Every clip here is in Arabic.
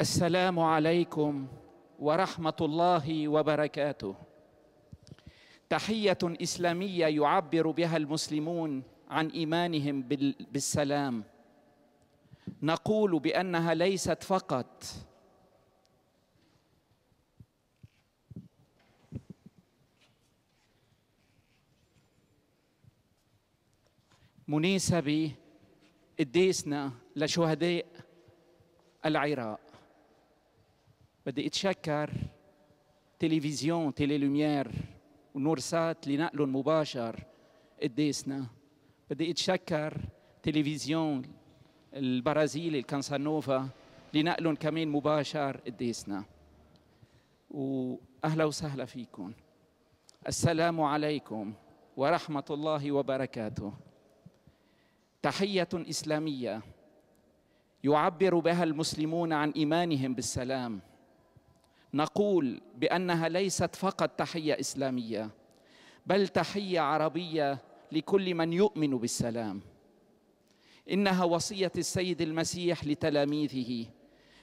السلام عليكم ورحمه الله وبركاته تحيه اسلاميه يعبر بها المسلمون عن ايمانهم بالسلام نقول بانها ليست فقط مناسبه قديسنا لشهداء العراق بدي اتشكر تلفزيون تيلي لوميير ونور سات اللي نقلوا مباشر قديسنا بدي اتشكر تلفزيون البرازيلي الكانسانوفا اللي نقلوا كمان مباشر قديسنا واهلا وسهلا فيكم السلام عليكم ورحمه الله وبركاته تحيه اسلاميه يعبر بها المسلمون عن ايمانهم بالسلام نقول بانها ليست فقط تحيه اسلاميه بل تحيه عربيه لكل من يؤمن بالسلام انها وصيه السيد المسيح لتلاميذه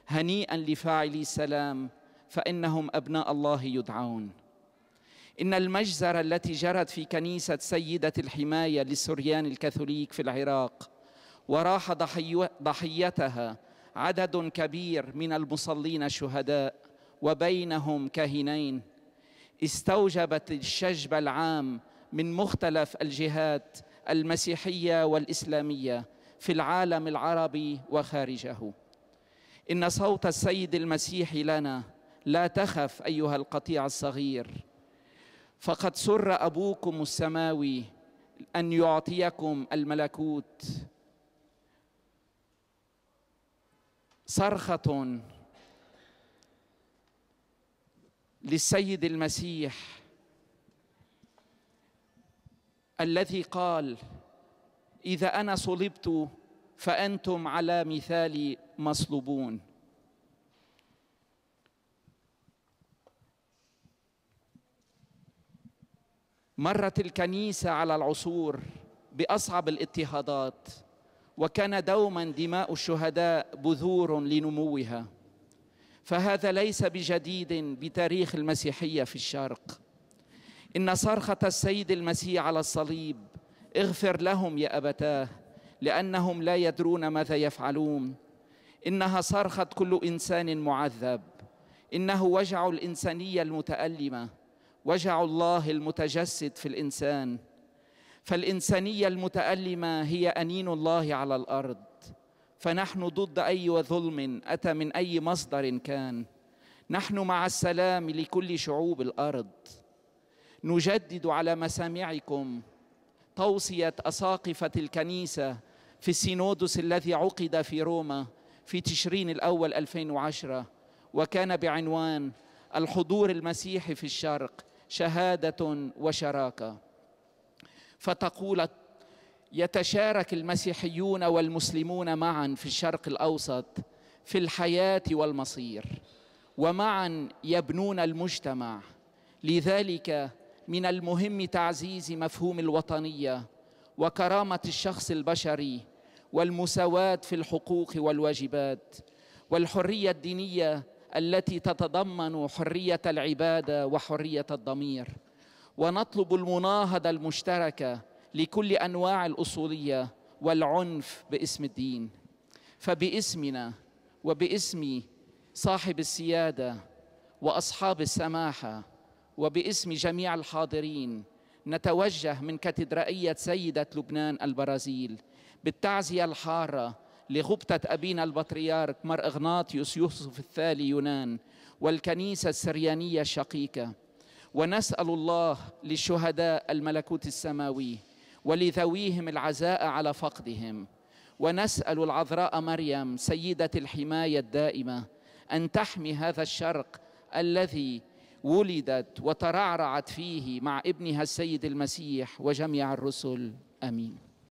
هنيئا لفاعلي السلام فانهم ابناء الله يدعون ان المجزره التي جرت في كنيسه سيده الحمايه للسريان الكاثوليك في العراق وراح ضحيتها عدد كبير من المصلين الشهداء وبينهم كهنين استوجبت الشجب العام من مختلف الجهات المسيحيه والاسلاميه في العالم العربي وخارجه ان صوت السيد المسيح لنا لا تخف ايها القطيع الصغير فقد سر ابوكم السماوي ان يعطيكم الملكوت صرخه للسيد المسيح الذي قال اذا انا صلبت فانتم على مثال مصلوبون مرت الكنيسه على العصور باصعب الاضطهادات وكان دوما دماء الشهداء بذور لنموها فهذا ليس بجديد بتاريخ المسيحيه في الشرق ان صرخه السيد المسيح على الصليب اغفر لهم يا ابتاه لانهم لا يدرون ماذا يفعلون انها صرخه كل انسان معذب انه وجع الانسانيه المتالمه وجع الله المتجسد في الانسان فالانسانيه المتالمه هي انين الله على الارض فنحن ضد أي ظلم أتى من أي مصدر كان نحن مع السلام لكل شعوب الأرض نجدد على مسامعكم توصية أساقفة الكنيسة في السينودس الذي عقد في روما في تشرين الأول 2010 وكان بعنوان الحضور المسيحي في الشرق شهادة وشراكة فتقول يتشارك المسيحيون والمسلمون معا في الشرق الاوسط في الحياه والمصير ومعا يبنون المجتمع لذلك من المهم تعزيز مفهوم الوطنيه وكرامه الشخص البشري والمساواه في الحقوق والواجبات والحريه الدينيه التي تتضمن حريه العباده وحريه الضمير ونطلب المناهضه المشتركه لكل انواع الاصوليه والعنف باسم الدين فباسمنا وباسم صاحب السياده واصحاب السماحه وباسم جميع الحاضرين نتوجه من كاتدرائيه سيده لبنان البرازيل بالتعزيه الحاره لغبطه ابينا البطريرك مر اغناطيوس يوسف الثالي يونان والكنيسه السريانيه الشقيقه ونسال الله للشهداء الملكوت السماوي ولذويهم العزاء على فقدهم ونسال العذراء مريم سيده الحمايه الدائمه ان تحمي هذا الشرق الذي ولدت وترعرعت فيه مع ابنها السيد المسيح وجميع الرسل امين